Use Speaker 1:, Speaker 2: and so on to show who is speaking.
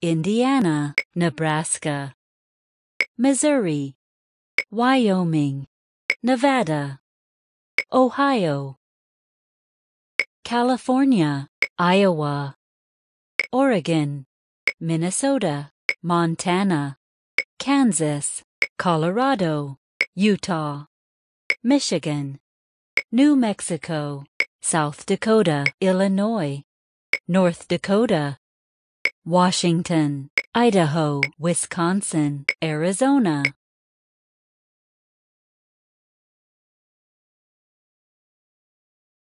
Speaker 1: Indiana, Nebraska, Missouri, Wyoming,
Speaker 2: Nevada, Ohio, California, Iowa, Oregon, Minnesota, Montana, Kansas, Colorado, Utah, Michigan, New Mexico, South Dakota, Illinois, North Dakota, Washington,
Speaker 1: Idaho, Wisconsin, Arizona,